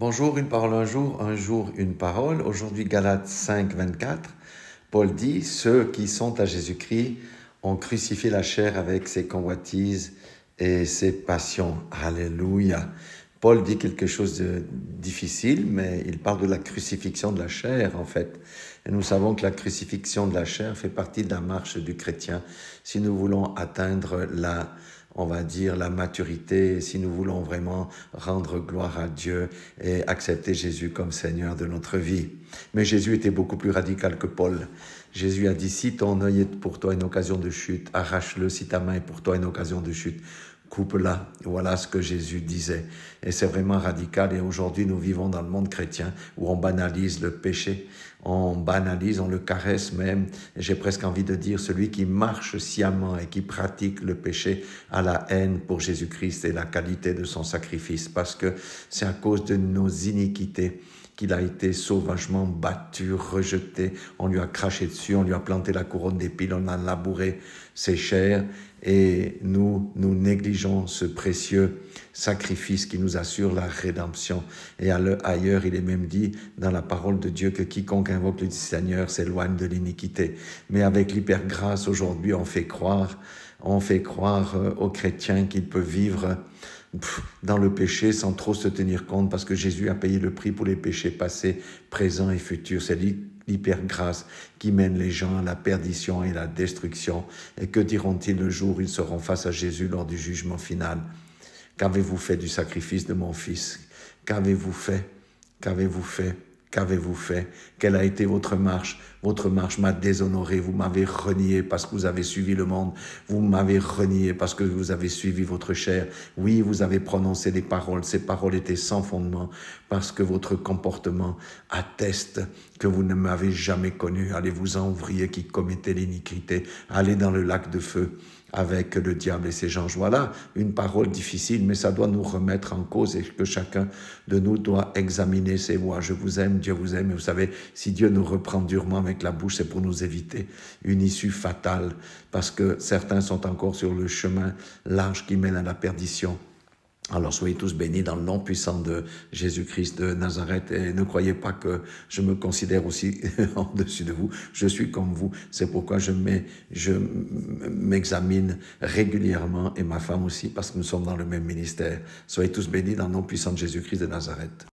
Bonjour, une parole un jour, un jour une parole. Aujourd'hui, Galates 5, 24. Paul dit Ceux qui sont à Jésus-Christ ont crucifié la chair avec ses convoitises et ses passions. Alléluia. Paul dit quelque chose de difficile, mais il parle de la crucifixion de la chair, en fait. Et nous savons que la crucifixion de la chair fait partie de la marche du chrétien si nous voulons atteindre la on va dire, la maturité, si nous voulons vraiment rendre gloire à Dieu et accepter Jésus comme Seigneur de notre vie. Mais Jésus était beaucoup plus radical que Paul. Jésus a dit, si ton œil est pour toi une occasion de chute, arrache-le, si ta main est pour toi une occasion de chute, coupe là, Voilà ce que Jésus disait. Et c'est vraiment radical. Et aujourd'hui, nous vivons dans le monde chrétien où on banalise le péché, on banalise, on le caresse même. J'ai presque envie de dire, celui qui marche sciemment et qui pratique le péché à la haine pour Jésus-Christ et la qualité de son sacrifice, parce que c'est à cause de nos iniquités qu'il a été sauvagement battu, rejeté, on lui a craché dessus, on lui a planté la couronne d'épines, on a labouré ses chairs, et nous, nous négligeons ce précieux sacrifice qui nous assure la rédemption. Et ailleurs, il est même dit dans la parole de Dieu que quiconque invoque le Seigneur s'éloigne de l'iniquité. Mais avec l'hypergrâce, aujourd'hui, on fait croire, on fait croire euh, aux chrétiens qu'ils peuvent vivre dans le péché sans trop se tenir compte parce que Jésus a payé le prix pour les péchés passés, présents et futurs. C'est l'hypergrâce qui mène les gens à la perdition et la destruction. Et que diront-ils le jour ils seront face à Jésus lors du jugement final Qu'avez-vous fait du sacrifice de mon Fils Qu'avez-vous fait Qu'avez-vous fait Qu'avez-vous fait Quelle a été votre marche Votre marche m'a déshonoré, vous m'avez renié parce que vous avez suivi le monde, vous m'avez renié parce que vous avez suivi votre chair. Oui, vous avez prononcé des paroles, ces paroles étaient sans fondement parce que votre comportement atteste que vous ne m'avez jamais connu. Allez-vous-en, qui commettait l'iniquité, allez dans le lac de feu avec le diable et ses gens. Voilà une parole difficile, mais ça doit nous remettre en cause et que chacun de nous doit examiner ses voies. Je vous aime Dieu vous aime. Et vous savez, si Dieu nous reprend durement avec la bouche, c'est pour nous éviter une issue fatale, parce que certains sont encore sur le chemin large qui mène à la perdition. Alors soyez tous bénis dans le nom puissant de Jésus-Christ de Nazareth et ne croyez pas que je me considère aussi en-dessus de vous. Je suis comme vous. C'est pourquoi je m'examine régulièrement et ma femme aussi parce que nous sommes dans le même ministère. Soyez tous bénis dans le nom puissant de Jésus-Christ de Nazareth.